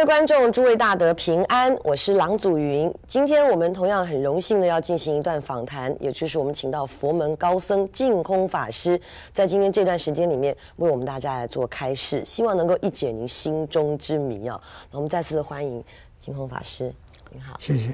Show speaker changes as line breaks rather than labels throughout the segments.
各位观众，诸位大德平安，我是郎祖云。今天我们同样很荣幸的要进行一段访谈，也就是我们请到佛门高僧净空法师，在今天这段时间里面为我们大家来做开示，希望能够一解您心中之谜啊。那我们再次欢迎净空法师，您好，谢谢。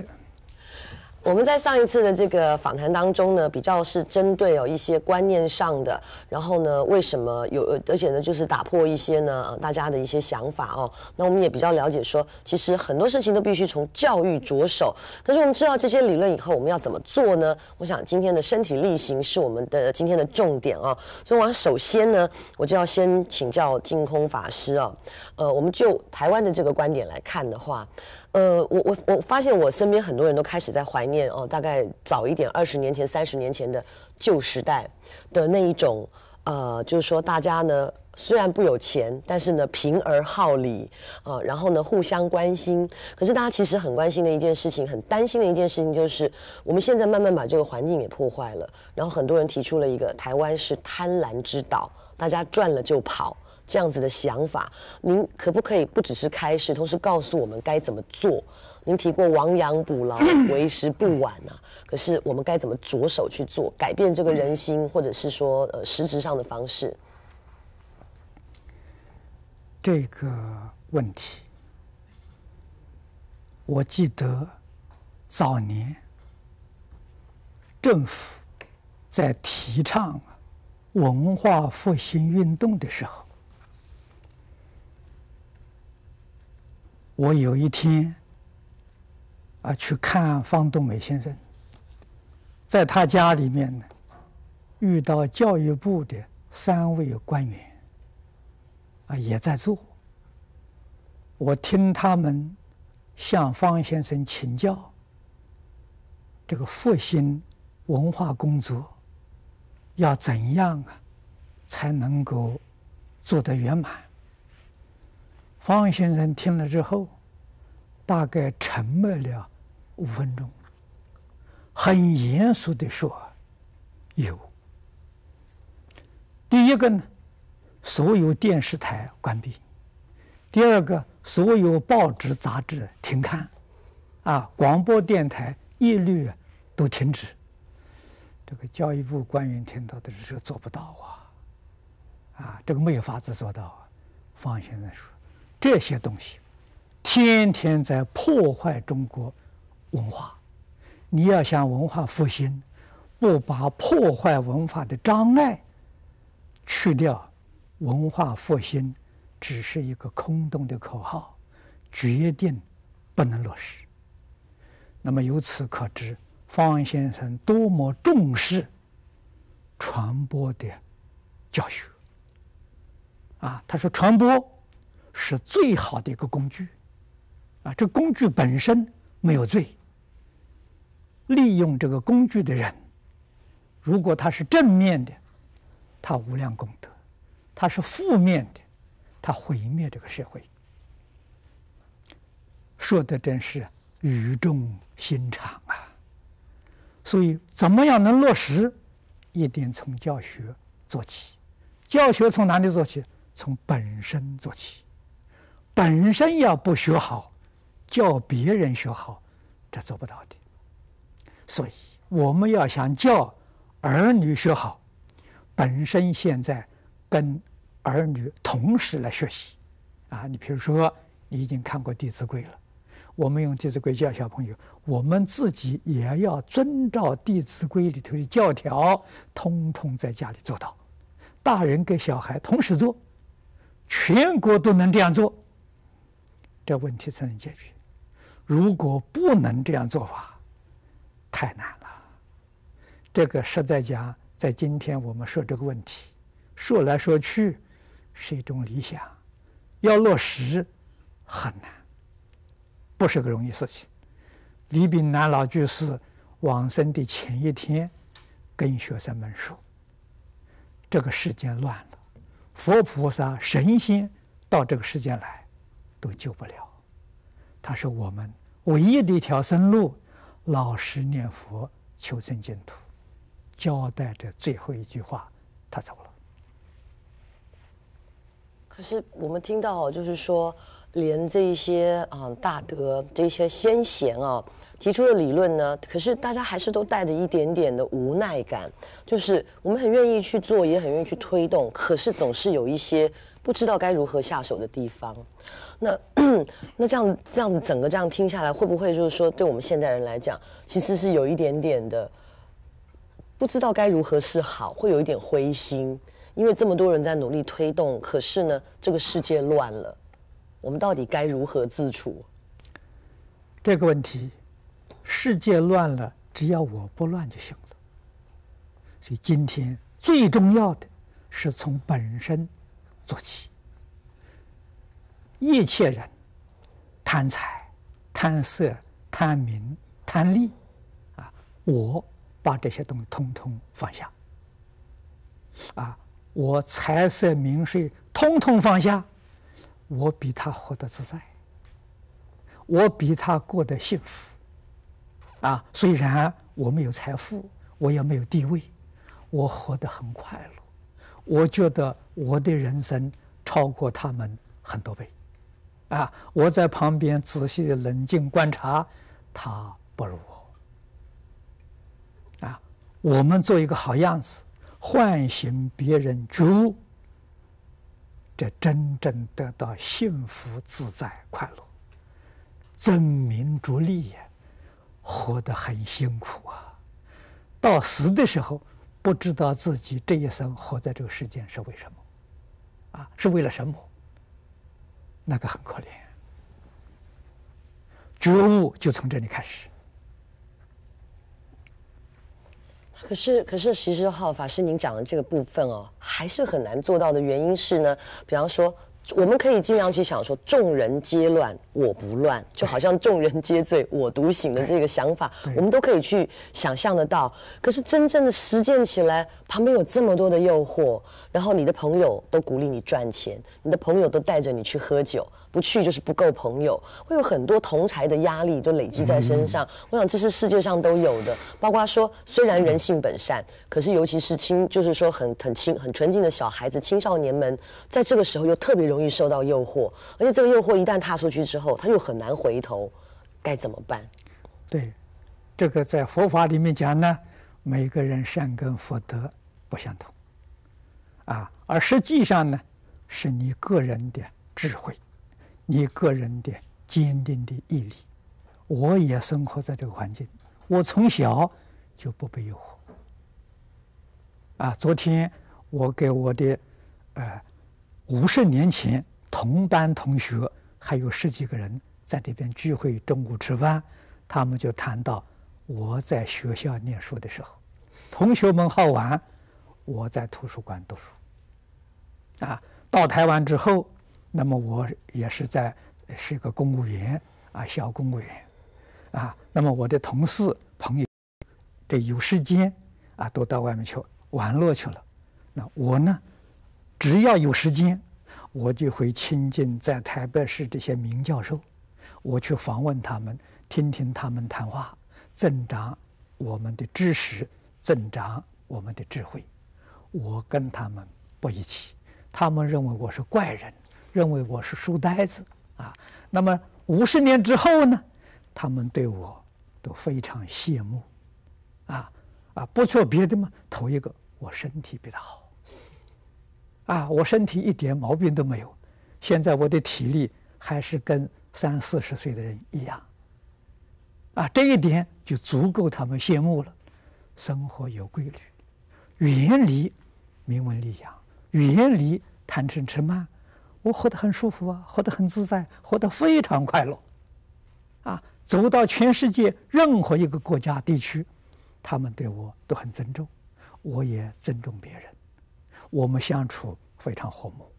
我们在上一次的这个访谈当中呢，比较是针对有一些观念上的，然后呢，为什么有，而且呢就是打破一些呢大家的一些想法哦。那我们也比较了解说，其实很多事情都必须从教育着手。可是我们知道这些理论以后，我们要怎么做呢？我想今天的身体力行是我们的今天的重点啊。所以，我首先呢，我就要先请教净空法师啊。呃，我们就台湾的这个观点来看的话。呃，我我我发现我身边很多人都开始在怀念哦，大概早一点二十年前、三十年前的旧时代的那一种，呃，就是说大家呢虽然不有钱，但是呢贫而好礼啊，然后呢互相关心。可是大家其实很关心的一件事情，很担心的一件事情，就是我们现在慢慢把这个环境给破坏了。然后很多人提出了一个台湾是贪婪之岛，大家赚了就跑。这样子的想法，您可不可以不只是开始，同时告诉我们该怎么做？您提过“亡羊补牢，为时不晚”啊，可是我们该怎么着手去做，改变这个人心，或者是说呃，实质上的方式？
这个问题，我记得早年政府在提倡文化复兴运动的时候。我有一天啊，去看方东美先生，在他家里面呢，遇到教育部的三位官员啊，也在做。我听他们向方先生请教，这个复兴文化工作要怎样啊，才能够做得圆满。方先生听了之后，大概沉默了五分钟，很严肃地说：“有，第一个呢，所有电视台关闭；第二个，所有报纸杂志停刊；啊，广播电台一律都停止。”这个教育部官员听到的时候做不到啊，啊，这个没有法子做到。方先生说。这些东西天天在破坏中国文化。你要想文化复兴，不把破坏文化的障碍去掉，文化复兴只是一个空洞的口号，决定不能落实。那么由此可知，方先生多么重视传播的教学啊！他说：“传播。”是最好的一个工具，啊，这工具本身没有罪，利用这个工具的人，如果他是正面的，他无量功德；他是负面的，他毁灭这个社会。说的真是语重心长啊！所以，怎么样能落实？一点从教学做起，教学从哪里做起？从本身做起。本身要不学好，教别人学好，这做不到的。所以我们要想教儿女学好，本身现在跟儿女同时来学习啊！你比如说，你已经看过《弟子规》了，我们用《弟子规》教小朋友，我们自己也要遵照《弟子规》里头的教条，通通在家里做到。大人跟小孩同时做，全国都能这样做。这问题才能解决。如果不能这样做法，太难了。这个实在讲，在今天我们说这个问题，说来说去是一种理想，要落实很难，不是个容易事情。李炳南老居士往生的前一天，跟学生们说：“这个世间乱了，佛菩萨、神仙到这个世间来。”都救不了，他说我们唯一的一条生路，老实念佛求生净土，交代着最后一句话，他走了。
可是我们听到就是说。连这一些啊，大德这些先贤啊提出的理论呢，可是大家还是都带着一点点的无奈感，就是我们很愿意去做，也很愿意去推动，可是总是有一些不知道该如何下手的地方。那 那这样这样子整个这样听下来，会不会就是说，对我们现代人来讲，其实是有一点点的不知道该如何是好，会有一点灰心，因为这么多人在努力推动，可是呢，这个世界乱了。我们到底该如何自处？
这个问题，世界乱了，只要我不乱就行了。所以今天最重要的是从本身做起。一切人贪财、贪色、贪名、贪利，啊，我把这些东西通通放下。啊，我财色名睡通通放下。我比他活得自在，我比他过得幸福，啊，虽然我没有财富，我也没有地位，我活得很快乐，我觉得我的人生超过他们很多倍，啊，我在旁边仔细的冷静观察，他不如我，啊，我们做一个好样子，唤醒别人觉悟。这真正得到幸福、自在、快乐，争名逐利呀，活得很辛苦啊！到死的时候，不知道自己这一生活在这个世间是为什么，啊，是为了什么？那个很可怜。觉悟就从这里开始。
可是，可是，其实浩法师，您讲的这个部分哦，还是很难做到的原因是呢？比方说，我们可以尽量去想说，众人皆乱，我不乱，就好像众人皆醉，我独醒的这个想法，我们都可以去想象得到。可是，真正的实践起来，旁边有这么多的诱惑，然后你的朋友都鼓励你赚钱，你的朋友都带着你去喝酒。不去就是不够朋友，会有很多同才的压力都累积在身上。我想这是世界上都有的。包括说，虽然人性本善，可是尤其是青，就是说很很青很纯净的小孩子、青少年们，在这个时候又特别容易受到诱惑。而且这个诱惑一旦踏出去之后，他又很难回头。该怎么办？
对，这个在佛法里面讲呢，每个人善根福德不相同，啊，而实际上呢，是你个人的智慧。你个人的坚定的毅力，我也生活在这个环境。我从小就不被诱惑。啊，昨天我给我的呃，五十年前同班同学还有十几个人在这边聚会，中午吃饭，他们就谈到我在学校念书的时候，同学们好玩，我在图书馆读书。啊，到台湾之后。那么我也是在是一个公务员啊，小公务员，啊，那么我的同事朋友，这有时间啊，都到外面去玩乐去了。那我呢，只要有时间，我就会亲近在台北市这些名教授，我去访问他们，听听他们谈话，增长我们的知识，增长我们的智慧。我跟他们不一起，他们认为我是怪人。认为我是书呆子啊，那么五十年之后呢，他们对我都非常羡慕，啊啊，不说别的嘛，头一个我身体比他好，啊，我身体一点毛病都没有，现在我的体力还是跟三四十岁的人一样，啊，这一点就足够他们羡慕了。生活有规律，语言里闻文养。远语言里谈慢。我活得很舒服啊，活得很自在，活得非常快乐，啊，走到全世界任何一个国家地区，他们对我都很尊重，我也尊重别人，我们相处非常和睦。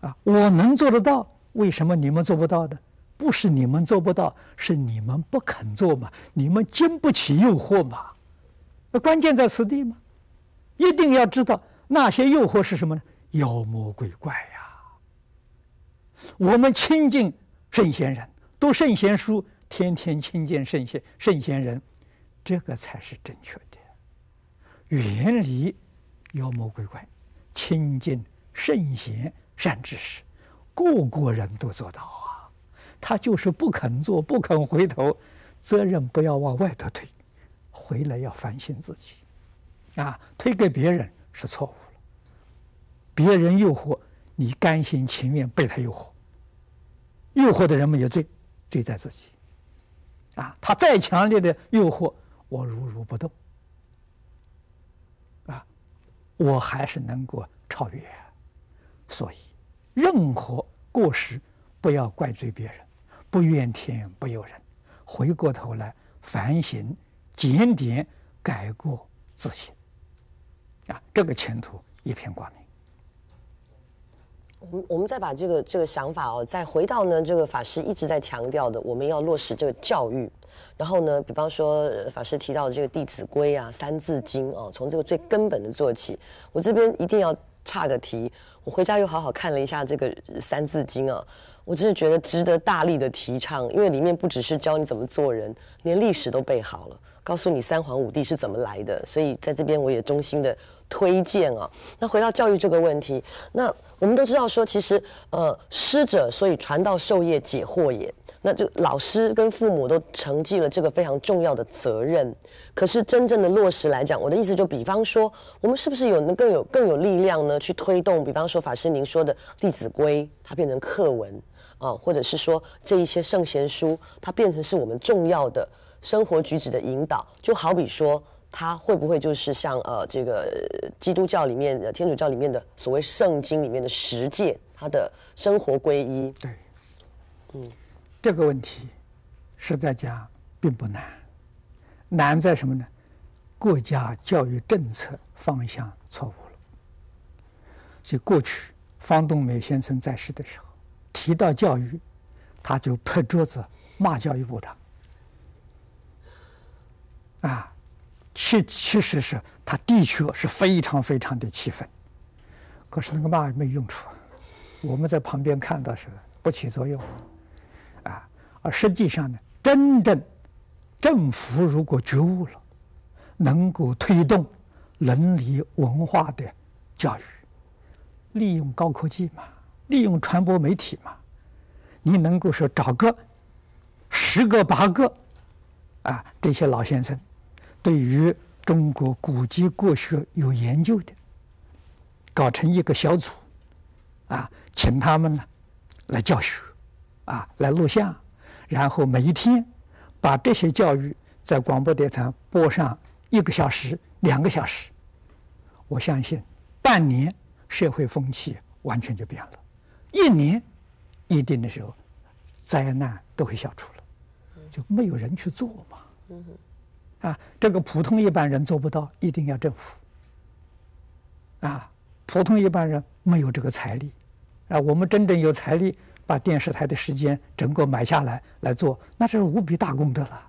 啊，我能做得到，为什么你们做不到呢？不是你们做不到，是你们不肯做嘛，你们经不起诱惑嘛。那关键在此地嘛，一定要知道那些诱惑是什么呢？妖魔鬼怪呀！我们亲近圣贤人，读圣贤书，天天亲近圣贤圣贤人，这个才是正确的远离妖魔鬼怪，亲近圣贤善知识，个个人都做到啊，他就是不肯做，不肯回头，责任不要往外头推，回来要反省自己啊，推给别人是错误。别人诱惑你，甘心情愿被他诱惑，诱惑的人没有罪，罪在自己。啊，他再强烈的诱惑，我如如不动。啊，我还是能够超越。所以，任何过失，不要怪罪别人，不怨天不尤人，回过头来反省、检点、改过自新。啊，这个前途一片光明。
我们我们再把这个这个想法哦，再回到呢这个法师一直在强调的，我们要落实这个教育。然后呢，比方说法师提到的这个《弟子规》啊，《三字经》哦，从这个最根本的做起。我这边一定要岔个题，我回家又好好看了一下这个《三字经》啊，我真的觉得值得大力的提倡，因为里面不只是教你怎么做人，连历史都背好了。告诉你三皇五帝是怎么来的，所以在这边我也衷心的推荐啊。那回到教育这个问题，那我们都知道说，其实呃，师者，所以传道授业解惑也。那这老师跟父母都承继了这个非常重要的责任。可是真正的落实来讲，我的意思就比方说，我们是不是有能更有更有力量呢，去推动？比方说法师您说的《弟子规》，它变成课文啊，或者是说这一些圣贤书，它变成是我们重要的。生活举止的引导，就好比说，他会不会就是像呃，这个基督教里面的、天主教里面的所谓圣经里面的实践，他的生活皈依？对，嗯，
这个问题实在讲并不难，难在什么呢？国家教育政策方向错误了。所以过去方东美先生在世的时候，提到教育，他就拍桌子骂教育部长。啊，其其实是他的确是非常非常的气愤，可是那个嘛没用处，我们在旁边看到是不起作用，啊，而实际上呢，真正政府如果觉悟了，能够推动伦理文化的教育，利用高科技嘛，利用传播媒体嘛，你能够说找个十个八个啊这些老先生。对于中国古籍国学有研究的，搞成一个小组，啊，请他们呢来教学，啊来录像，然后每一天把这些教育在广播电台播上一个小时、两个小时，我相信半年社会风气完全就变了，一年一定的时候灾难都会消除了，就没有人去做嘛。啊，这个普通一般人做不到，一定要政府啊。普通一般人没有这个财力啊。我们真正有财力把电视台的时间整个买下来来做，那是无比大功德了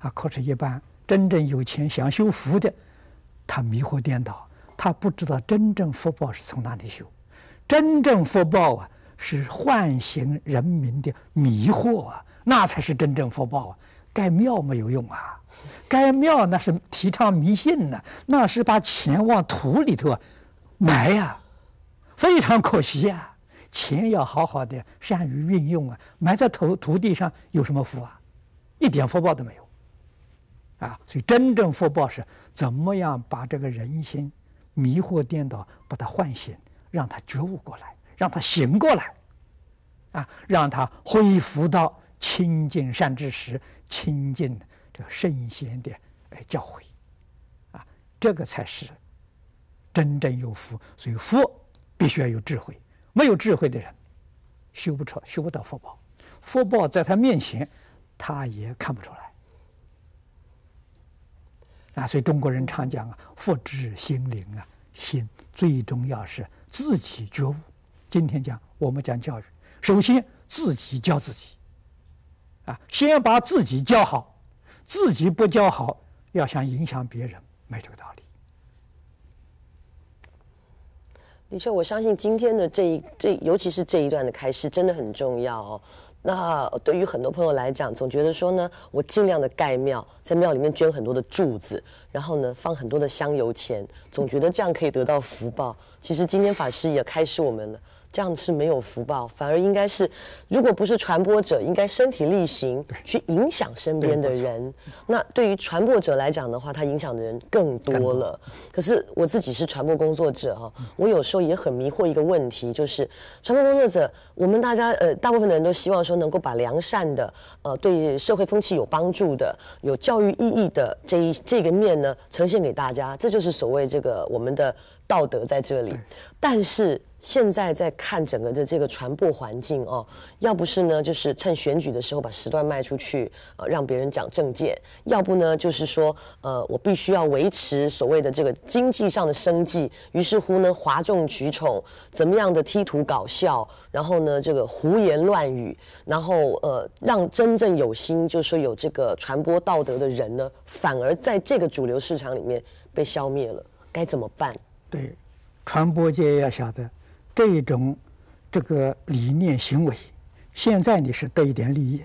啊。可是，一般真正有钱想修福的，他迷惑颠倒，他不知道真正福报是从哪里修。真正福报啊，是唤醒人民的迷惑啊，那才是真正福报啊。盖庙没有用啊。该庙那是提倡迷信呢，那是把钱往土里头埋呀，非常可惜啊！钱要好好的，善于运用啊，埋在土土地上有什么福啊？一点福报都没有啊！所以真正福报是怎么样把这个人心迷惑颠倒，把它唤醒，让它觉悟过来，让它醒过来，啊，让它恢复到清净善知识清净的。圣贤的诶教诲，啊，这个才是真正有福。所以福必须要有智慧，没有智慧的人修不成，修不到福报，福报在他面前他也看不出来。啊，所以中国人常讲啊，福至心灵啊，心最重要是自己觉悟。今天讲我们讲教育，首先自己教自己，啊，先把自己教好。自己不教好，要想影响别人，没这个道理。
的确，我相信今天的这一这，尤其是这一段的开始，真的很重要。哦。那对于很多朋友来讲，总觉得说呢，我尽量的盖庙，在庙里面捐很多的柱子，然后呢，放很多的香油钱，总觉得这样可以得到福报。其实今天法师也开示我们了。这样是没有福报，反而应该是，如果不是传播者，应该身体力行去影响身边的人。那对于传播者来讲的话，他影响的人更多了。可是我自己是传播工作者哈，我有时候也很迷惑一个问题，就是传播工作者，我们大家呃，大部分的人都希望说能够把良善的、呃，对社会风气有帮助的、有教育意义的这一这个面呢，呈现给大家，这就是所谓这个我们的道德在这里。但是。现在在看整个的这个传播环境哦，要不是呢，就是趁选举的时候把时段卖出去，呃，让别人讲政见；要不呢，就是说，呃，我必须要维持所谓的这个经济上的生计。于是乎呢，哗众取宠，怎么样的踢图搞笑，然后呢，这个胡言乱语，然后呃，让真正有心就说有这个传播道德的人呢，反而在这个主流市场里面被消灭了，该怎么办？
对，传播界要晓得。这一种这个理念行为，现在你是得一点利益，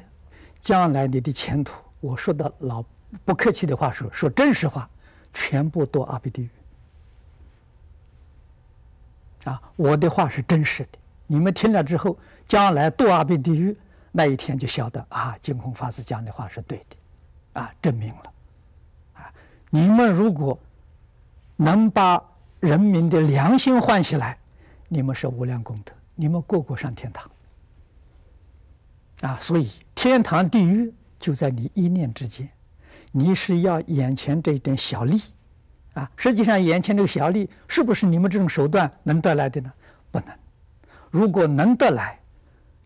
将来你的前途，我说的老不客气的话说，说真实话，全部堕阿鼻地狱啊！我的话是真实的，你们听了之后，将来堕阿鼻地狱那一天就晓得啊，净空法师讲的话是对的啊，证明了啊！你们如果能把人民的良心唤起来。你们是无量功德，你们过过上天堂，啊，所以天堂地狱就在你一念之间。你是要眼前这一点小利，啊，实际上眼前这个小利是不是你们这种手段能得来的呢？不能。如果能得来，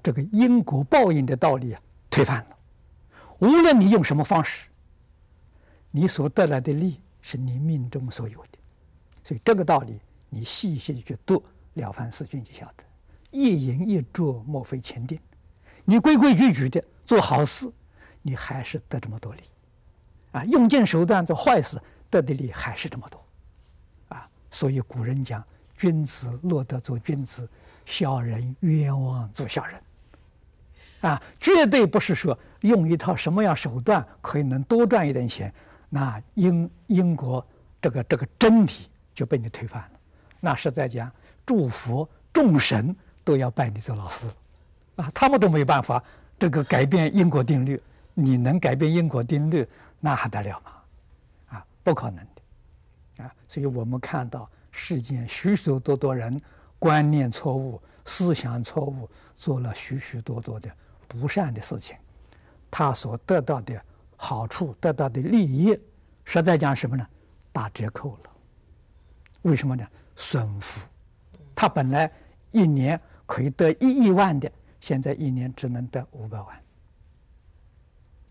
这个因果报应的道理啊，推翻了。无论你用什么方式，你所得来的利是你命中所有的。所以这个道理，你细细的去读。《了凡四训》就晓得，一言一著，莫非前定。你规规矩矩的做好事，你还是得这么多利，啊！用尽手段做坏事，得的利还是这么多，啊！所以古人讲，君子落得做君子，小人冤枉做小人，啊！绝对不是说用一套什么样手段可以能多赚一点钱，那英英国这个这个真理就被你推翻了，那是在讲。祝福众神都要拜你做老师，啊，他们都没办法，这个改变因果定律，你能改变因果定律，那还得了吗？啊，不可能的，啊，所以我们看到世间许许多多人观念错误、思想错误，做了许许多多的不善的事情，他所得到的好处、得到的利益，实在讲什么呢？打折扣了，为什么呢？损福。他本来一年可以得一亿万的，现在一年只能得五百万，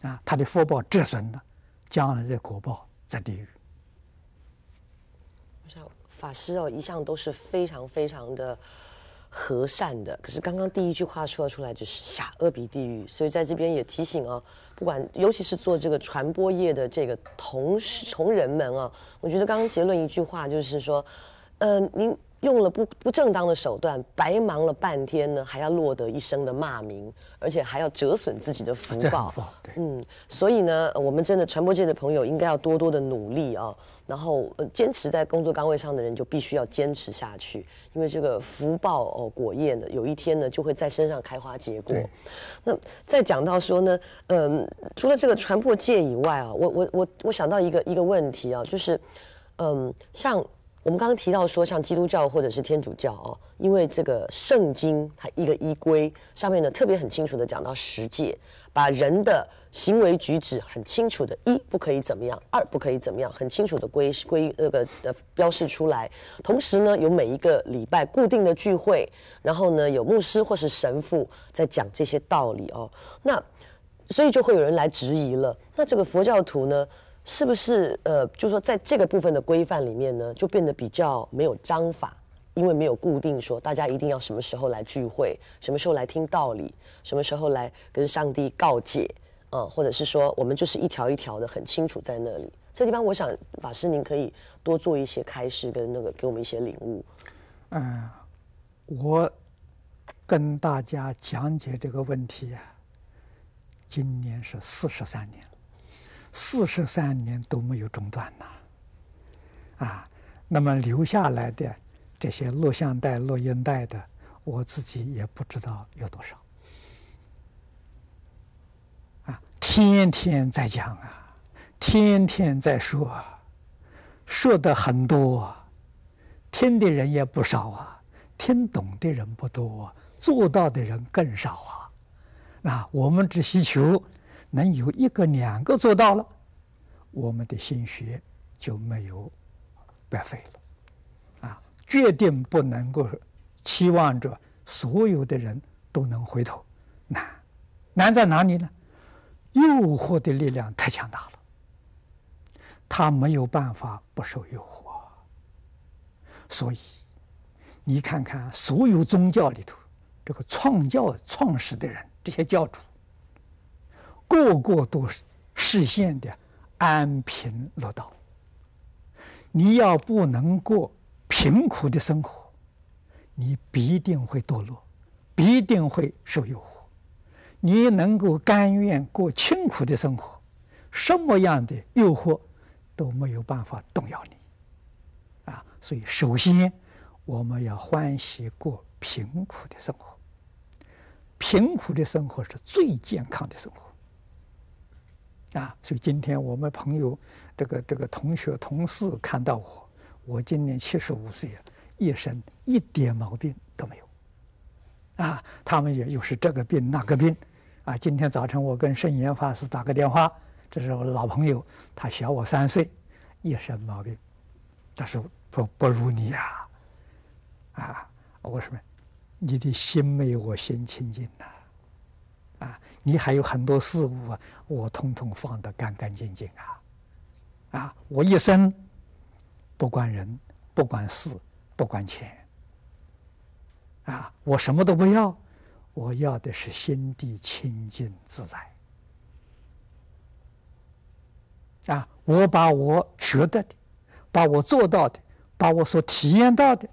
啊，他的福报折损了，将来的果报在地狱。
我想法师哦，一向都是非常非常的和善的，可是刚刚第一句话说出来就是下恶比地狱，所以在这边也提醒哦，不管尤其是做这个传播业的这个同事同仁们啊，我觉得刚刚结论一句话就是说，呃，您。用了不不正当的手段，白忙了半天呢，还要落得一生的骂名，而且还要折损自己的福 报。对，嗯，所以呢，我们真的传播界的朋友应该要多多的努力啊，然后坚持在工作岗位上的人就必须要坚持下去，因为这个福报哦果业呢，有一天呢就会在身上开花结果。那再讲到说呢，嗯，除了这个传播界以外啊，我我我我想到一个一个问题啊，就是嗯，像。我们刚刚提到说，像基督教或者是天主教哦，因为这个圣经它一个依规上面呢特别很清楚的讲到十戒，把人的行为举止很清楚的一不可以怎么样，二不可以怎么样，很清楚的规规那个的标示出来。同时呢，有每一个礼拜固定的聚会，然后呢有牧师或是神父在讲这些道理哦。那所以就会有人来质疑了，那这个佛教徒呢？是不是呃，就是说，在这个部分的规范里面呢，就变得比较没有章法，因为没有固定说大家一定要什么时候来聚会，什么时候来听道理，什么时候来跟上帝告解，啊，或者是说我们就是一条一条的很清楚在那里。这地方我想法师您可以多做一些开示跟那个给我们一些领悟。
嗯，我跟大家讲解这个问题，今年是四十三年。四十三年都没有中断呐，啊，那么留下来的这些录像带、录音带的，我自己也不知道有多少。啊，天天在讲啊，天天在说，说的很多，听的人也不少啊，听懂的人不多，做到的人更少啊。那我们只需求。能有一个、两个做到了，我们的心学就没有白费了。啊，决定不能够期望着所有的人都能回头，难。难在哪里呢？诱惑的力量太强大了，他没有办法不受诱惑。所以，你看看所有宗教里头，这个创教创始的人，这些教主。个个都是实现的安贫乐道。你要不能过贫苦的生活，你必定会堕落，必定会受诱惑。你能够甘愿过清苦的生活，什么样的诱惑都没有办法动摇你。啊，所以首先我们要欢喜过贫苦的生活。贫苦的生活是最健康的生活。啊，所以今天我们朋友、这个、这个同学、同事看到我，我今年七十五岁了，一身一点毛病都没有。啊，他们也又是这个病那个病，啊，今天早晨我跟圣严法师打个电话，这是我老朋友，他小我三岁，一身毛病，但说不不如你啊，啊，我说什么，你的心没有我心清净呐。你还有很多事物啊，我统统放得干干净净啊！啊，我一生不管人，不管事，不管钱，啊，我什么都不要，我要的是心地清净自在。啊，我把我学得的，把我做到的，把我所体验到的，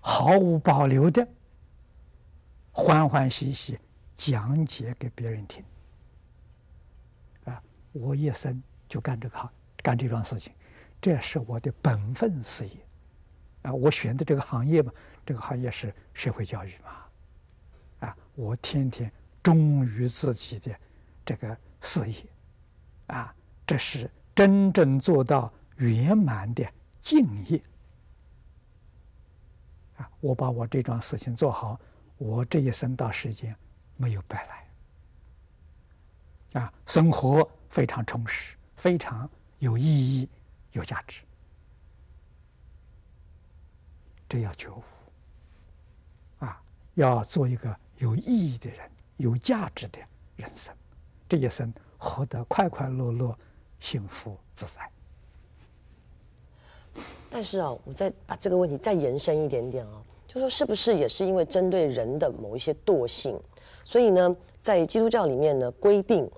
毫无保留的，欢欢喜喜。讲解给别人听，啊，我一生就干这个行，干这桩事情，这是我的本分事业，啊，我选的这个行业嘛，这个行业是社会教育嘛，啊，我天天忠于自己的这个事业，啊，这是真正做到圆满的敬业，啊，我把我这桩事情做好，我这一生到世间。没有白来，啊，生活非常充实，非常有意义、有价值，这要觉悟，啊，要做一个有意义的人，有价值的人生，这一生活得快快乐乐、幸
福自在。但是啊，我再把这个问题再延伸一点点啊，就说是不是也是因为针对人的某一些惰性？所以呢，在基督教里面呢，规定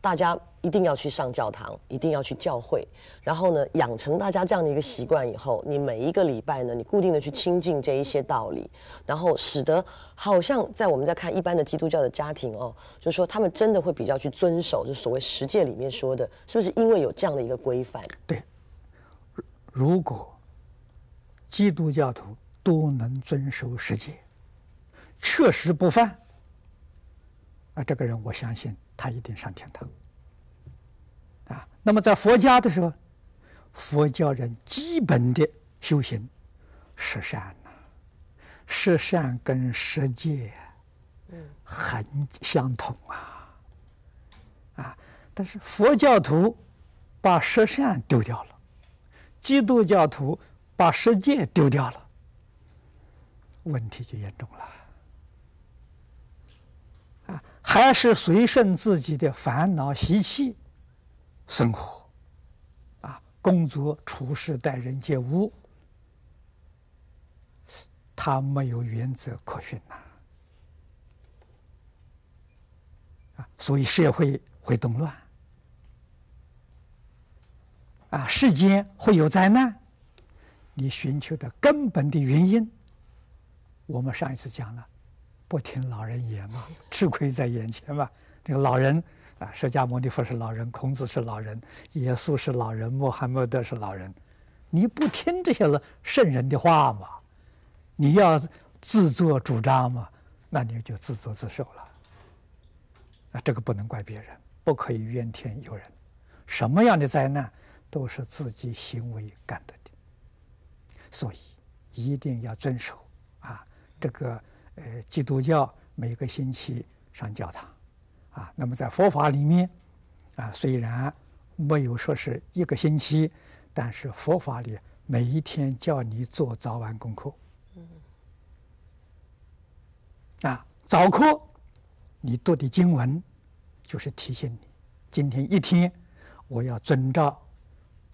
大家一定要去上教堂，一定要去教会，然后呢，养成大家这样的一个习惯以后，你每一个礼拜呢，你固定的去亲近这一些道理，然后使得好像在我们在看一般的基督教的家庭哦，就是说他们真的会比较去遵守，就所谓十诫里面说的，是不是因为有这样的一个规范？对，
如果基督教徒都能遵守十诫，确实不犯。这个人，我相信他一定上天堂。啊，那么在佛家的时候，佛教人基本的修行是善呐，十善跟十戒，很相同啊，啊，但是佛教徒把十善丢掉了，基督教徒把十戒丢掉了，问题就严重了。还是随顺自己的烦恼习气生活，啊，工作处事待人接物，他没有原则可循呐，啊，所以社会会动乱，啊，世间会有灾难。你寻求的根本的原因，我们上一次讲了。不听老人言嘛，吃亏在眼前嘛。这个老人啊，释迦牟尼佛是老人，孔子是老人，耶稣是老人，穆罕默德是老人。你不听这些了圣人的话嘛，你要自作主张嘛，那你就自作自受了。啊，这个不能怪别人，不可以怨天尤人。什么样的灾难都是自己行为干的的，所以一定要遵守啊，这个。呃，基督教每个星期上教堂，啊，那么在佛法里面，啊，虽然没有说是一个星期，但是佛法里每一天叫你做早晚功课，嗯，啊，早课你读的经文，就是提醒你，今天一天我要遵照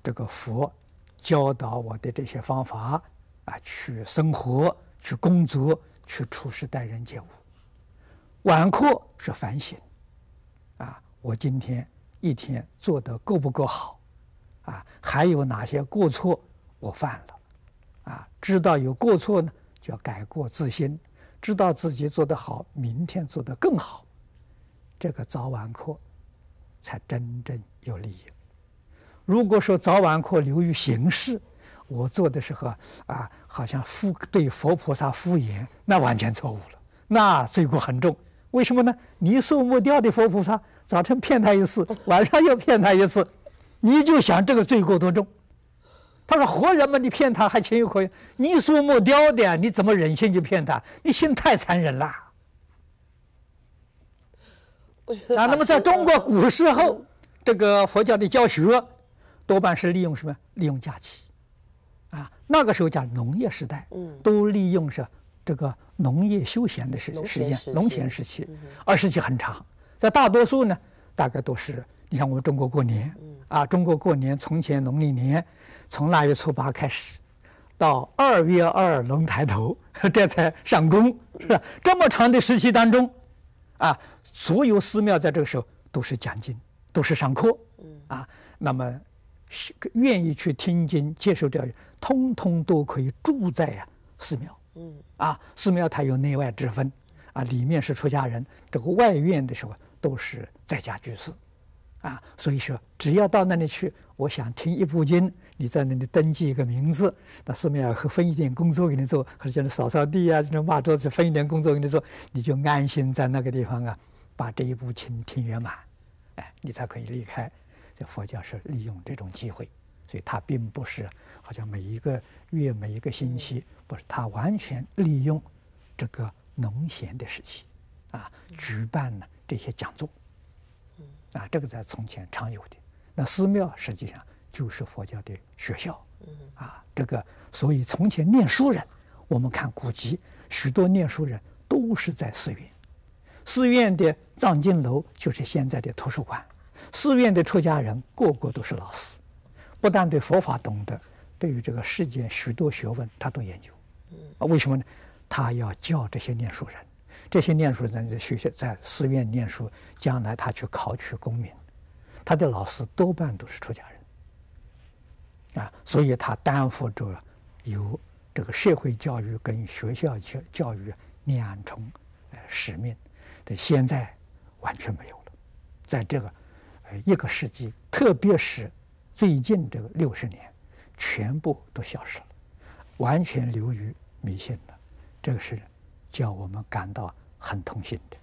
这个佛教导我的这些方法啊去生活去工作。去处事待人接物，晚课是反省，啊，我今天一天做的够不够好，啊，还有哪些过错我犯了，啊，知道有过错呢就要改过自新，知道自己做得好，明天做得更好，这个早晚课才真正有利益。如果说早晚课流于形式，我做的时候啊，好像敷对佛菩萨敷衍，那完全错误了，那罪过很重。为什么呢？泥塑木雕的佛菩萨，早晨骗他一次，晚上又骗他一次，你就想这个罪过多重。他说：“活人们，你骗他还情有可原；泥塑木雕的，你怎么忍心去骗他？你心太残忍了。”啊，那么在中国古时候，这个佛教的教学多半是利用什么？利用假期。啊，那个时候叫农业时代，都利用是这个农业休闲的时时间，农闲时期，而时期很长。在大多数呢，大概都是，你像我们中国过年，啊，中国过年从前农历年，从腊月初八开始，到二月二龙抬头，这才上工，是吧？这么长的时期当中，啊，所有寺庙在这个时候都是讲经，都是上课，啊，那么。是愿意去听经接受教育，通通都可以住在呀寺庙。嗯，啊，寺庙它有内外之分，啊，里面是出家人，这个外院的时候都是在家居士。啊，所以说只要到那里去，我想听一部经，你在那里登记一个名字，那寺庙会分一点工作给你做，或者叫你扫扫地啊，这种挖桌子，分一点工作给你做，你就安心在那个地方啊，把这一部经听圆满，哎，你才可以离开。这佛教是利用这种机会，所以他并不是好像每一个月、每一个星期，不是他完全利用这个农闲的时期啊，举办了这些讲座。啊，这个在从前常有的。那寺庙实际上就是佛教的学校。啊，这个所以从前念书人，我们看古籍，许多念书人都是在寺院。寺院的藏经楼就是现在的图书馆。寺院的出家人个个都是老师，不但对佛法懂得，对于这个世间许多学问他都研究。啊，为什么呢？他要教这些念书人，这些念书人在学校在寺院念书，将来他去考取功名，他的老师多半都是出家人。啊，所以他担负着有这个社会教育跟学校教教育两重呃使命，但现在完全没有了，在这个。一个世纪，特别是最近这个六十年，全部都消失了，完全流于迷信了。这个是叫我们感到很痛心的。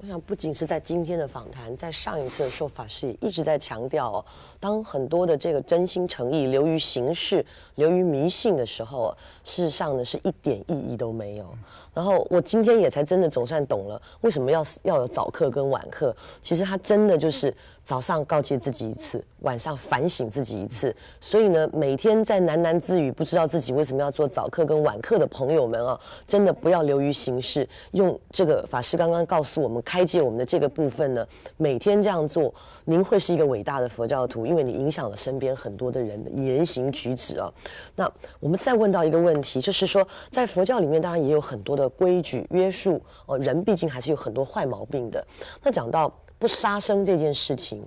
我想，不仅是在今天的访谈，在上一次的受法师也一直在强调哦，当很多的这个真心诚意流于形式、流于迷信的时候，事实上呢，是一点意义都没有。然后我今天也才真的总算懂了为什么要要有早课跟晚课。其实他真的就是早上告诫自己一次，晚上反省自己一次。所以呢，每天在喃喃自语，不知道自己为什么要做早课跟晚课的朋友们啊，真的不要流于形式。用这个法师刚刚告诉我们开解我们的这个部分呢，每天这样做，您会是一个伟大的佛教徒，因为你影响了身边很多的人的言行举止啊。那我们再问到一个问题，就是说在佛教里面，当然也有很多的。规矩约束哦，人毕竟还是有很多坏毛病的。那讲到不杀生这件事情，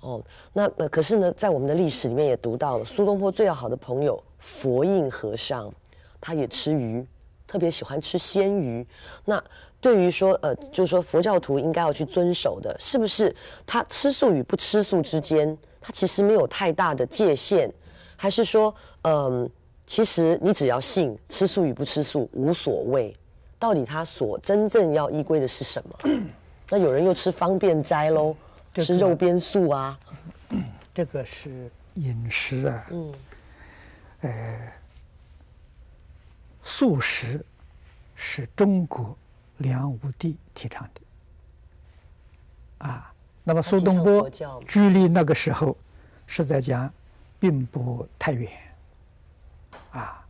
哦，那呃，可是呢，在我们的历史里面也读到了苏东坡最要好的朋友佛印和尚，他也吃鱼，特别喜欢吃鲜鱼。那对于说呃，就是说佛教徒应该要去遵守的，是不是他吃素与不吃素之间，他其实没有太大的界限，还是说，嗯，其实你只要信，吃素与不吃素无所谓。到底他所真正要依归的是什么？那有人又吃方便斋喽，吃肉边素啊。这个是
饮食啊。嗯。素食是中国梁武帝提倡的。啊，那么苏东坡距离那个时候是在讲，并不太远。啊。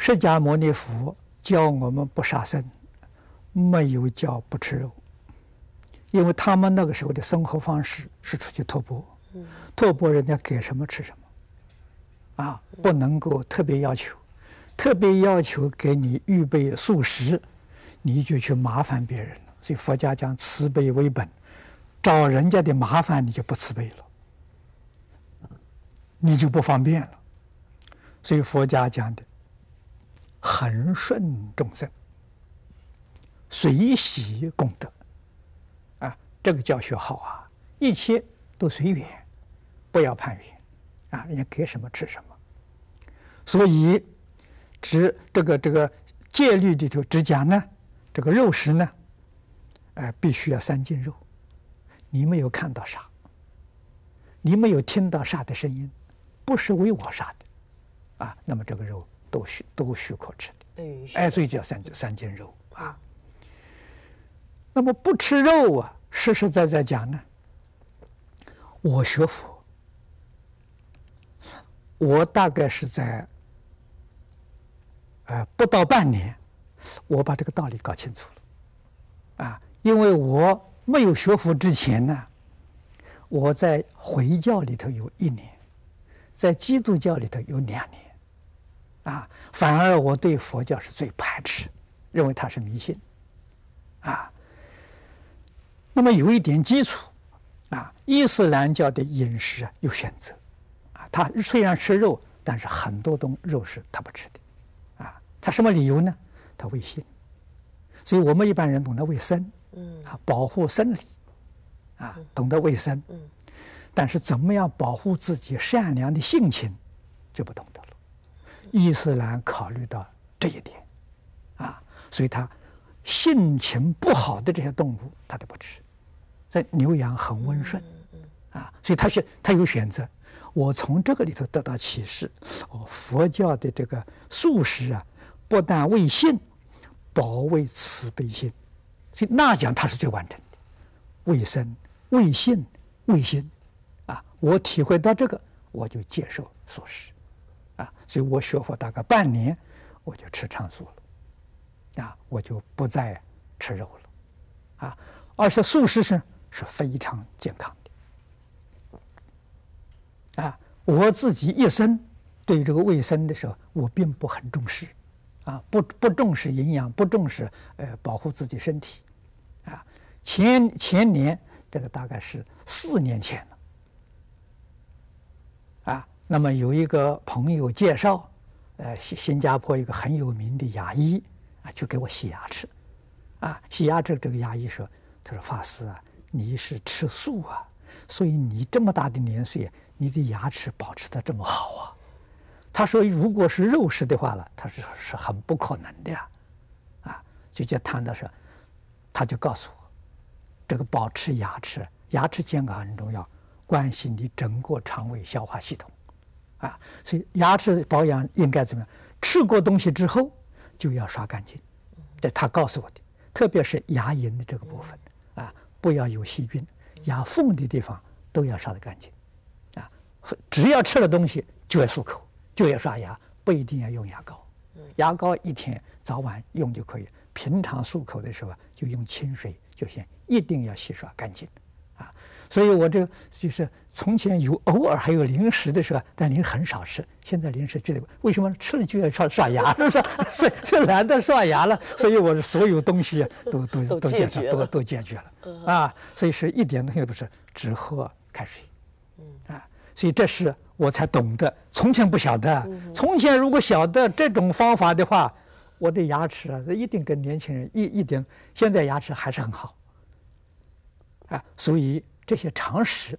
释迦牟尼佛教我们不杀生，没有教不吃肉，因为他们那个时候的生活方式是出去托钵，托钵人家给什么吃什么，啊，不能够特别要求，特别要求给你预备素食，你就去麻烦别人了。所以佛家讲慈悲为本，找人家的麻烦你就不慈悲了，你就不方便了。所以佛家讲的。恒顺众生，随喜功德，啊，这个教学好啊！一切都随缘，不要攀缘，啊，人家给什么吃什么。所以，指这个这个戒律里头只讲呢，这个肉食呢，哎，必须要三斤肉。你没有看到啥，你没有听到啥的声音，不是为我杀的，啊，那么这个肉。都许都许可吃的，哎，所以叫三三斤肉啊。那么不吃肉啊，实实在在讲呢，我学佛，我大概是在呃不到半年，我把这个道理搞清楚了啊。因为我没有学佛之前呢，我在回教里头有一年，在基督教里头有两年。啊，反而我对佛教是最排斥，认为它是迷信。啊，那么有一点基础，啊，伊斯兰教的饮食啊有选择，啊，他虽然吃肉，但是很多东肉是他不吃的，啊，他什么理由呢？他为心，所以我们一般人懂得卫生，嗯，啊，保护生理，啊，懂得卫生，嗯，但是怎么样保护自己善良的性情，就不懂得了。伊斯兰考虑到这一点，啊，所以他性情不好的这些动物他都不吃，所以牛羊很温顺，啊，所以他选他有选择。我从这个里头得到启示：哦，佛教的这个素食啊，不但为性，保卫慈悲心，所以那讲它是最完整的，卫生、为性、为心，啊，我体会到这个，我就接受素食。啊，所以我学佛大概半年，我就吃长素了，啊，我就不再吃肉了，啊，而且素食是是非常健康的，啊，我自己一生对这个卫生的时候，我并不很重视，啊，不不重视营养，不重视呃保护自己身体，啊，前前年这个大概是四年前了。那么有一个朋友介绍，呃，新新加坡一个很有名的牙医啊，就给我洗牙齿，啊，洗牙齿这个牙医说，他说法师啊，你是吃素啊，所以你这么大的年岁，你的牙齿保持得这么好啊，他说如果是肉食的话呢，他是是很不可能的呀，啊，就就谈到说，他就告诉我，这个保持牙齿，牙齿健康很重要，关系你整个肠胃消化系统。啊，所以牙齿保养应该怎么样？吃过东西之后就要刷干净，这他告诉我的。特别是牙龈的这个部分啊，不要有细菌，牙缝的地方都要刷得干净。啊，只要吃了东西就要漱口，就要刷牙，不一定要用牙膏。牙膏一天早晚用就可以，平常漱口的时候就用清水就行，一定要洗刷干净。所以，我这就是从前有偶尔还有零食的时候，但零食很少吃。现在零食绝对不为什么吃了就要刷刷牙，是不是？所以就懒得刷牙了，所以我的所有东西都都都解决，都都解决了啊。所以是一点东西都是只喝开水，啊，所以这是我才懂得。从前不晓得，从前如果晓得这种方法的话，我的牙齿啊，一定跟年轻人一一点，现在牙齿还是很好，啊，所以。这些常识，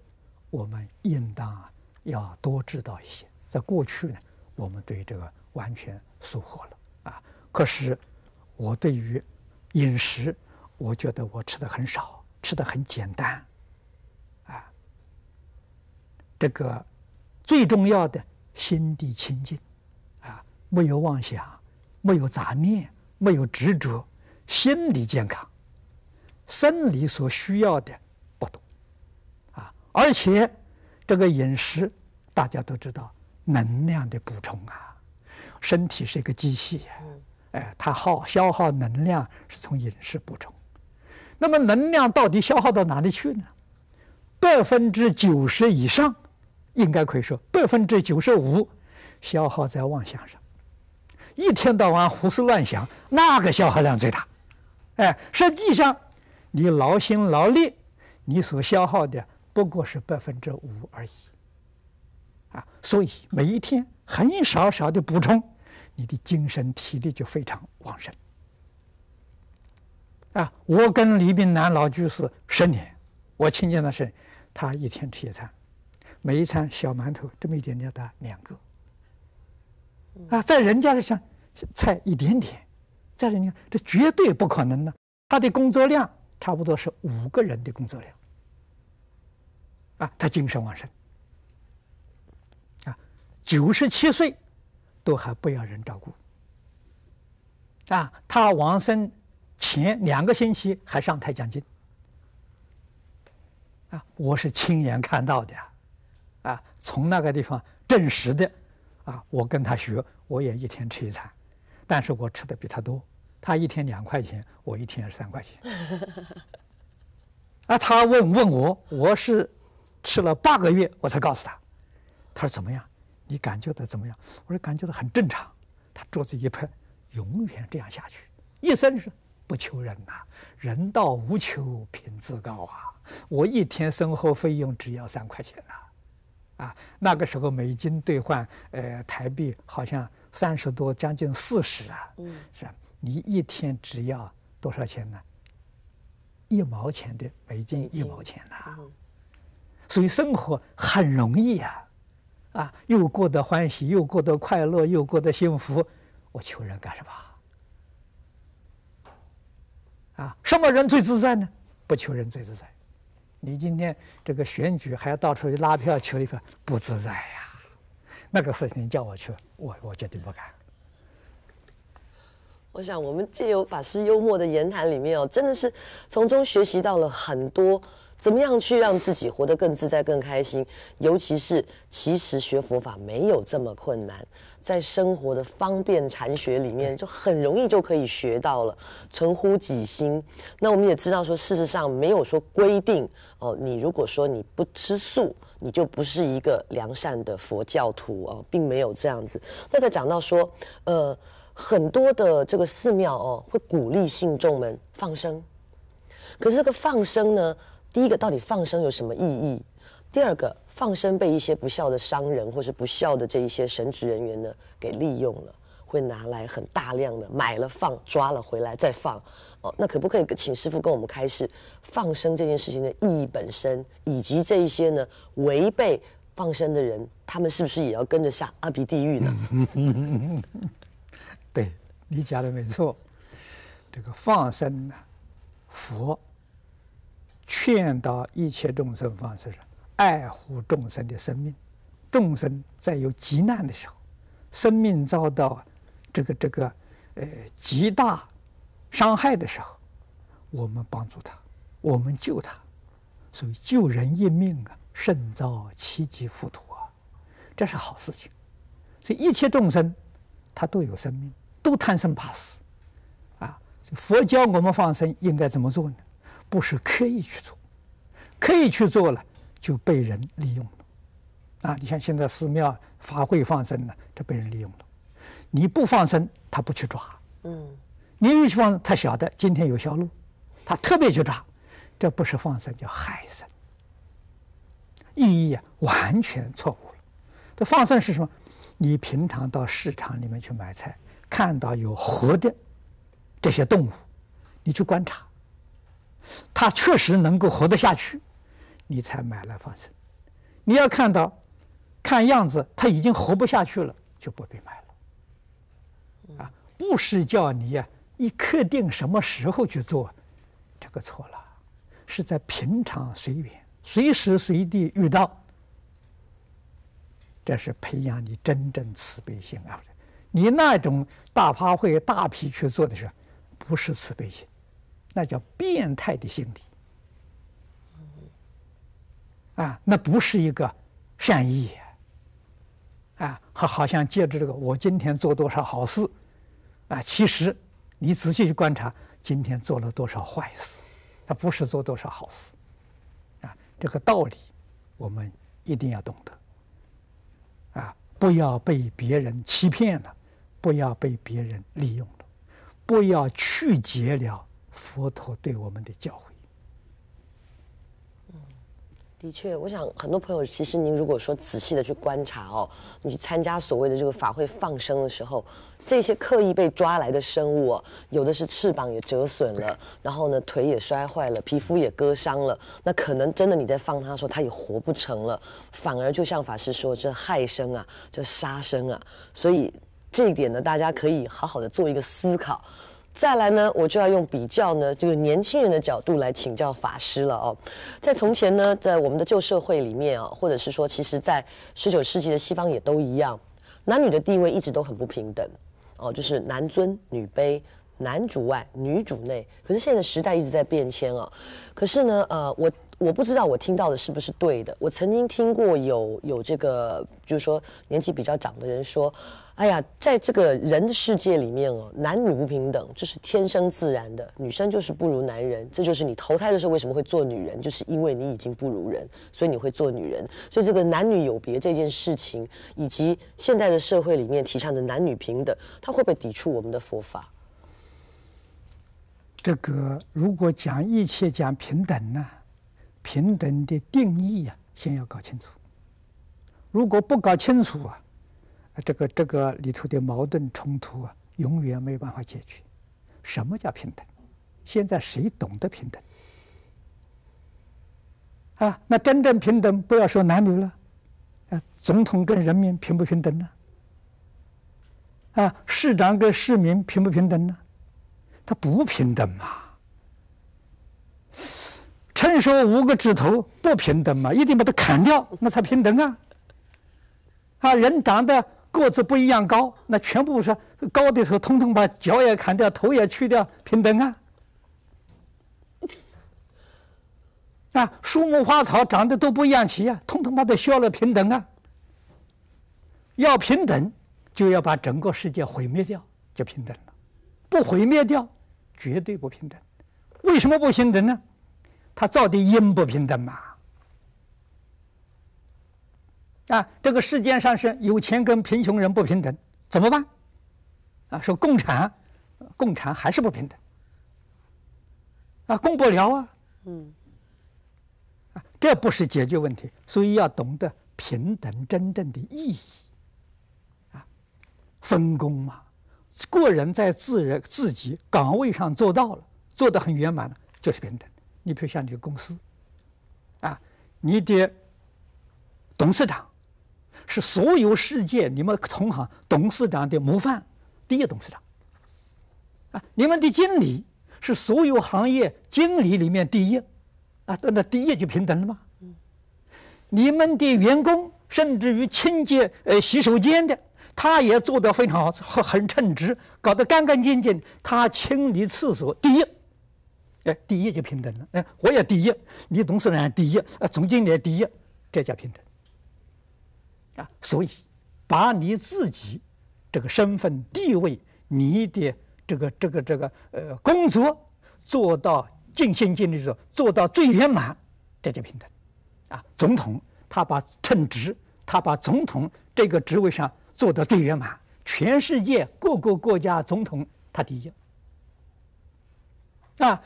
我们应当要多知道一些。在过去呢，我们对这个完全疏忽了啊。可是，我对于饮食，我觉得我吃的很少，吃的很简单，啊，这个最重要的心地清净啊，没有妄想，没有杂念，没有执着，心理健康，生理所需要的。而且，这个饮食大家都知道，能量的补充啊，身体是一个机器呀，哎，它耗消耗能量是从饮食补充。那么能量到底消耗到哪里去呢？百分之九十以上，应该可以说百分之九十五消耗在妄想上，一天到晚胡思乱想，那个消耗量最大。哎，实际上你劳心劳力，你所消耗的。不过是百分之五而已，啊，所以每一天很少少的补充，你的精神体力就非常旺盛。啊，我跟李炳南老居士十年，我亲见的是，他一天吃一餐，每一餐小馒头这么一点点大，两个，啊，在人家的像菜一点点，在人家这绝对不可能的。他的工作量差不多是五个人的工作量。啊，他精神旺盛，啊，九十七岁都还不要人照顾，啊，他往生前两个星期还上台讲经，啊，我是亲眼看到的，啊，从那个地方证实的，啊，我跟他学，我也一天吃一餐，但是我吃的比他多，他一天两块钱，我一天三块钱，啊，他问问我，我是。吃了八个月，我才告诉他。他说怎么样？你感觉到怎么样？我说感觉到很正常。他桌子一拍，永远这样下去。医生说不求人呐，人到无求品自高啊。我一天生活费用只要三块钱呐，啊，那个时候美金兑换呃台币好像三十多，将近四十啊。嗯。是啊，你一天只要多少钱呢？一毛钱的美金，一毛钱呐。所以生活很容易呀，啊，又过得欢喜，又过得快乐，又过得幸福，我求人干什么？啊，什么人最自在呢？不求人最自在。你今天这个选举还要到处去拉票求一个不自在呀，那个事情叫我去，我我绝对不干。
我想我们借由法师幽默的言谈里面哦，真的是从中学习到了很多。怎么样去让自己活得更自在、更开心？尤其是，其实学佛法没有这么困难，在生活的方便禅学里面，就很容易就可以学到了。存乎己心。那我们也知道说，事实上没有说规定哦，你如果说你不吃素，你就不是一个良善的佛教徒哦，并没有这样子。那再讲到说，呃，很多的这个寺庙哦，会鼓励信众们放生，可是这个放生呢？第一个到底放生有什么意义？第二个放生被一些不孝的商人或是不孝的这一些神职人员呢给利用了，会拿来很大量的买了放，抓了回来再放。哦，那可不可以请师傅跟我们开示放生这件事情的意义本身，以及这一些呢违背放生的人，他们是不是也要跟着下阿鼻地狱呢？
对，你讲的没错，这个放生呢，佛。劝导一切众生放生，爱护众生的生命。众生在有极难的时候，生命遭到这个这个呃极大伤害的时候，我们帮助他，我们救他，所以救人一命啊，胜造七级浮屠啊，这是好事情。所以一切众生他都有生命，都贪生怕死啊。佛教我们放生应该怎么做呢？不是刻意去做，刻意去做了就被人利用了。啊，你像现在寺庙法会放生呢，这被人利用了。你不放生，他不去抓。嗯。你一放，他晓得今天有销路，他特别去抓。这不是放生，叫害生。意义完全错误了。这放生是什么？你平常到市场里面去买菜，看到有活的这些动物，你去观察。他确实能够活得下去，你才买了放生。你要看到，看样子他已经活不下去了，就不必买了。啊，不是叫你呀、一刻定什么时候去做，这个错了，是在平常随缘，随时随地遇到，这是培养你真正慈悲心啊！你那种大发会大批去做的是，不是慈悲心。那叫变态的心理，啊，那不是一个善意啊，好，好像借着这个，我今天做多少好事，啊，其实你仔细去观察，今天做了多少坏事，他不是做多少好事，啊，这个道理我们一定要懂得，啊，不要被别人欺骗了，不要被别人利用了，不要去结了。佛陀对我们的教诲，
嗯，的确，我想很多朋友，其实您如果说仔细的去观察哦，你去参加所谓的这个法会放生的时候，这些刻意被抓来的生物，有的是翅膀也折损了，然后呢腿也摔坏了，皮肤也割伤了，那可能真的你在放它的时候，它也活不成了，反而就像法师说，这害生啊，这杀生啊，所以这一点呢，大家可以好好的做一个思考。再来呢，我就要用比较呢，这个年轻人的角度来请教法师了哦。在从前呢，在我们的旧社会里面啊，或者是说，其实在十九世纪的西方也都一样，男女的地位一直都很不平等哦，就是男尊女卑，男主外女主内。可是现在的时代一直在变迁啊，可是呢，呃，我我不知道我听到的是不是对的。我曾经听过有有这个，就是说年纪比较长的人说。哎呀，在这个人的世界里面哦，男女不平等，这是天生自然的。女生就是不如男人，这就是你投胎的时候为什么会做女人，就是因为你已经不如人，所以你会做女人。所以这个男女有别这件事情，以及现在的社会里面提倡的男女平等，它会不会抵触我们的佛法？
这个如果讲一切讲平等呢？平等的定义呀，先要搞清楚。如果不搞清楚啊？这个这个里头的矛盾冲突啊，永远没有办法解决。什么叫平等？现在谁懂得平等？啊，那真正平等，不要说男女了，啊，总统跟人民平不平等呢？啊，市长跟市民平不平等呢？他不平等嘛，成熟五个指头不平等嘛，一定把它砍掉，那才平等啊！啊，人长得。个子不一样高，那全部说高的时候，通通把脚也砍掉，头也去掉，平等啊！啊，树木花草长得都不一样齐啊，通通把它削了，平等啊！要平等，就要把整个世界毁灭掉，就平等了。不毁灭掉，绝对不平等。为什么不平等呢？他造的因不平等嘛。啊，这个世界上是有钱跟贫穷人不平等，怎么办？啊，说共产，共产还是不平等，啊，共不了啊，嗯，啊，这不是解决问题，所以要懂得平等真正的意义，啊，分工嘛，个人在自人自己岗位上做到了，做得很圆满了，就是平等。你比如像你的公司，啊，你的董事长。是所有世界你们同行董事长的模范，第一董事长，啊，你们的经理是所有行业经理里面第一，啊，那那第一就平等了吗？你们的员工甚至于清洁呃洗手间的，他也做得非常好，很很称职，搞得干干净净，他清理厕所第一，哎，第一就平等了，哎，我也第一，你董事长第一，啊，总经理第一，这叫平等。所以，把你自己这个身份地位、你的这个这个这个呃工作做到尽心尽力，做做到最圆满，这就平等。啊，总统他把称职，他把总统这个职位上做到最圆满，全世界各个国家总统他第一。啊，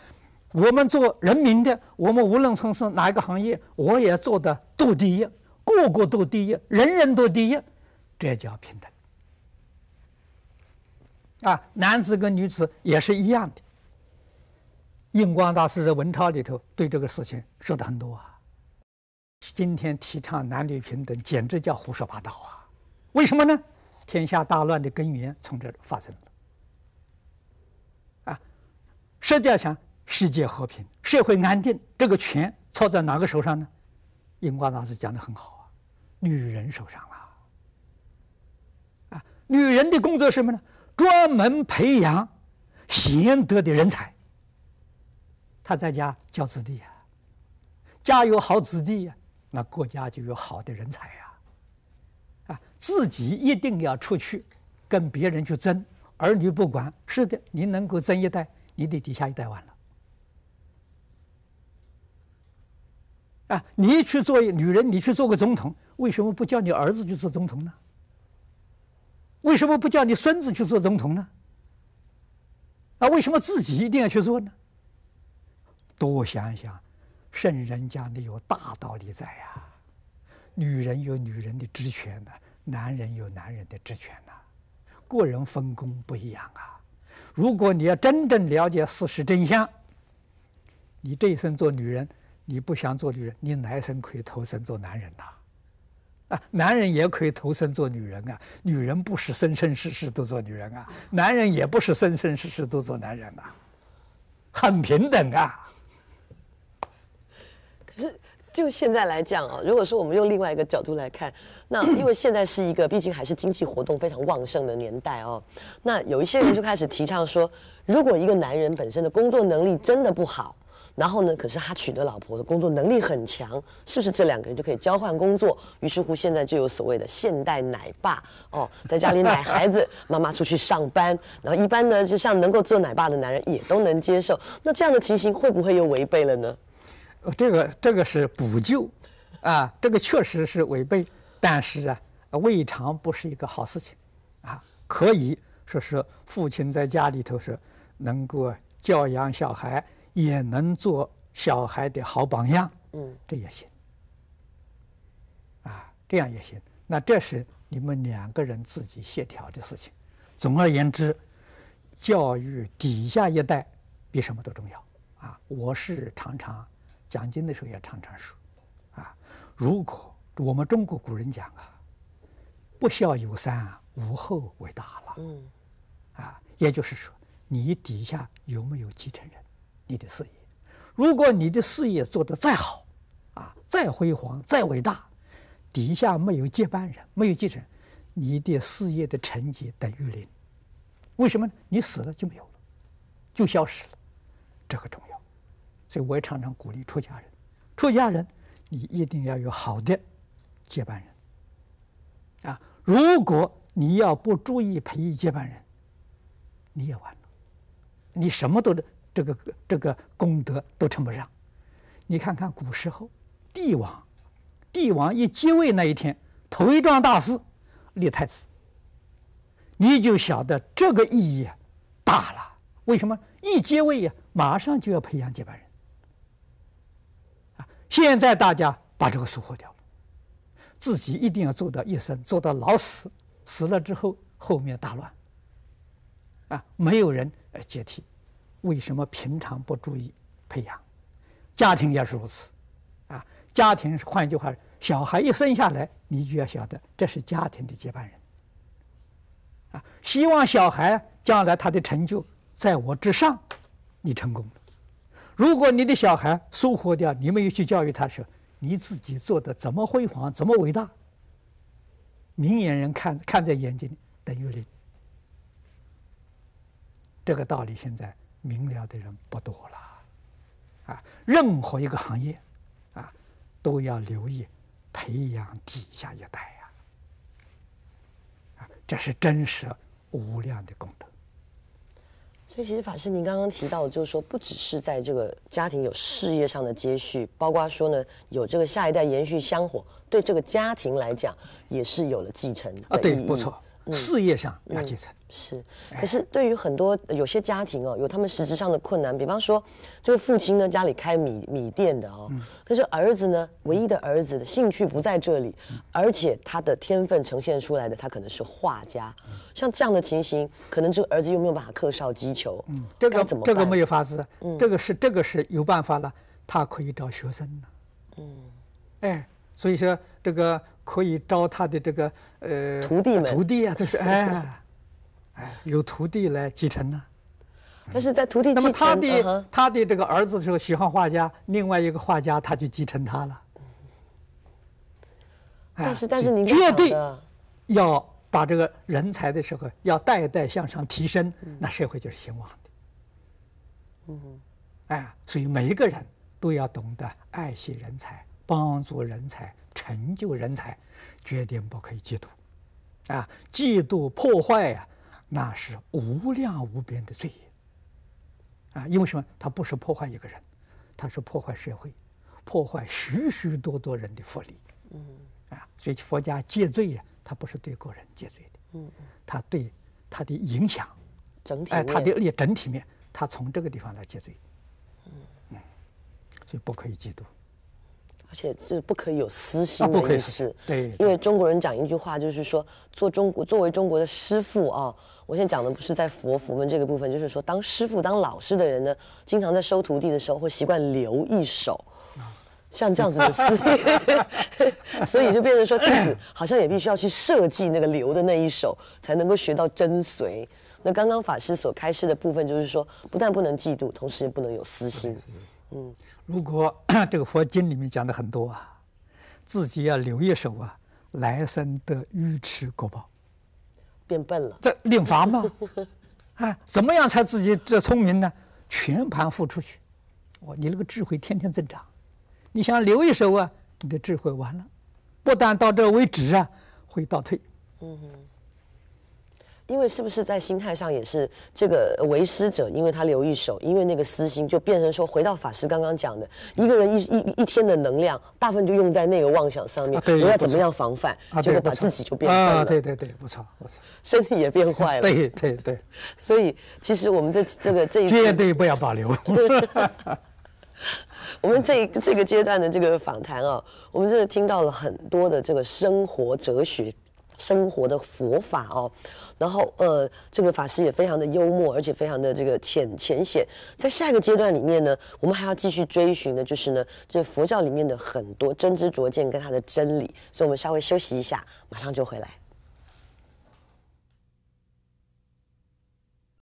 我们做人民的，我们无论从事哪一个行业，我也做的都第一。个个都第一，人人都第一，这叫平等。啊，男子跟女子也是一样的。印光大师在文钞里头对这个事情说的很多啊。今天提倡男女平等，简直叫胡说八道啊！为什么呢？天下大乱的根源从这发生了。啊，实际上世界和平、社会安定，这个权操在哪个手上呢？印光大师讲的很好。女人手上了，啊，女人的工作是什么呢？专门培养贤德的人才。她在家教子弟啊，家有好子弟呀，那国家就有好的人才呀，啊，自己一定要出去跟别人去争。儿女不管，是的，您能够争一代，你的底下一代完了。啊，你去做女人，你去做个总统，为什么不叫你儿子去做总统呢？为什么不叫你孙子去做总统呢？啊，为什么自己一定要去做呢？多想想，圣人讲的有大道理在呀。女人有女人的职权呢，男人有男人的职权呢，个人分工不一样啊。如果你要真正了解事实真相，你这一生做女人。你不想做女人，你来生可以投身做男人呐，啊，男人也可以投身做女人啊，女人不是生生世世都做女人啊，男人也不是生生世世都做男人啊，很平等啊。
可是，就现在来讲啊，如果说我们用另外一个角度来看，那因为现在是一个毕竟还是经济活动非常旺盛的年代哦，那有一些人就开始提倡说，如果一个男人本身的工作能力真的不好。然后呢？可是他娶的老婆的工作能力很强，是不是这两个人就可以交换工作？于是乎，现在就有所谓的现代奶爸哦，在家里奶孩子，妈妈出去上班。然后一般呢，就像能够做奶爸的男人也都能接受。那这样的情形会不会又违背了呢？
这个这个是补救，啊，这个确实是违背，但是啊，未尝不是一个好事情，啊，可以说是父亲在家里头是能够教养小孩。也能做小孩的好榜样，嗯，这也行，啊，这样也行。那这是你们两个人自己协调的事情。总而言之，教育底下一代比什么都重要啊！我是常常讲经的时候也常常说，啊，如果我们中国古人讲啊，不孝有三，无后为大了，嗯，啊，也就是说，你底下有没有继承人？你的事业，如果你的事业做得再好，啊，再辉煌，再伟大，底下没有接班人，没有继承，你的事业的成绩等于零。为什么？你死了就没有了，就消失了。这个重要，所以我也常常鼓励出家人，出家人，你一定要有好的接班人。啊，如果你要不注意培育接班人，你也完了，你什么都。得，这个这个功德都称不上，你看看古时候，帝王，帝王一即位那一天，头一桩大事，立太子。你就晓得这个意义大了。为什么？一即位呀，马上就要培养接班人。啊，现在大家把这个疏忽掉了，自己一定要做到一生做到老死，死了之后后面大乱。啊，没有人来接替。为什么平常不注意培养？家庭也是如此，啊，家庭，换句话，小孩一生下来，你就要晓得，这是家庭的接班人，啊，希望小孩将来他的成就在我之上，你成功了。如果你的小孩疏忽掉，你没有去教育他时，你自己做的怎么辉煌，怎么伟大，明眼人看看在眼睛里，等于零。这个道理现在。明了的人不多了，啊，任何一个行业，啊，都要留意培养底下一代呀，啊，这是真实无量的功德。
所以，其实法师您刚刚提到，就是说，不只是在这个家庭有事业上的接续，包括说呢，有这个下一代延续香火，对这个家庭来讲，也是有了继承啊，对，不错。事业上要继承是，可是对于很多有些家庭哦，有他们实质上的困难，比方说，这个父亲呢家里开米米店的哦，可是儿子呢唯一的儿子的兴趣不在这里，而且他的天分呈现出来的他可能是画家，像这样的情形，可能这个儿子又没有办法刻少击球，嗯，这个怎么这个没有法子，嗯，这个是这
个是有办法了，他可以找学生呢。嗯，哎，所以说。这个可以招他的这个呃徒弟，徒弟啊，都是 哎，哎，有徒弟来继承呢。
但是在徒弟那么他的
他的这个儿子的时候喜欢画家，另外一个画家他就继承他了。
但是但是绝对
要把这个人才的时候要代代向上提升，那社会就是兴旺的。嗯，哎，所以每一个人都要懂得爱惜人才，帮助人才。成就人才，绝对不可以嫉妒，啊！嫉妒破坏呀，那是无量无边的罪业啊！因为什么？它不是破坏一个人，它是破坏社会，破坏许许多多人的福利。嗯，啊，所以佛家戒罪呀，它不是对个人戒罪的。嗯，它对它的影响，
整体，哎，它的
也整体面，它从这个地方来戒罪。嗯，所以不可以嫉妒。
而且就是不可以有私心的意思，对，因为中国人讲一句话，就是说做中国作为中国的师傅啊，我现在讲的不是在佛佛门这个部分，就是说当师傅当老师的人呢，经常在收徒弟的时候会习惯留一手，像这样子的私，所以就变成说，弟子好像也必须要去设计那个留的那一手，才能够学到真髓。那刚刚法师所开示的部分就是说，不但不能嫉妒，同时也不能有私心。嗯，
如果 这个佛经里面讲的很多啊，自己要留一手啊，来生得愚痴果报，变笨了，这领罚嘛，啊，怎么样才自己这聪明呢？全盘付出去，哇，你那个智慧天天增长，你想留一手啊，你的智慧完了，不但到这为止啊，会倒退。嗯。
因为是不是在心态上也是这个为师者，因为他留一手，因为那个私心就变成说，回到法师刚刚讲的，一个人一一一天的能量，大部分就用在那个妄想上面，我要怎么样防范，结果把自己就变坏了。啊，对对
对，不错不错，
身体也变坏了。对对对，所以其实我们这这个这一绝 对不要保留。我们这这个阶段的这个访谈啊，我们真的听到了很多的这个生活哲学、生活的佛法哦。然后，呃，这个法师也非常的幽默，而且非常的这个浅浅显。在下一个阶段里面呢，我们还要继续追寻的，就是呢，这佛教里面的很多真知灼见跟它的真理。所以我们稍微休息一下，马上就回来。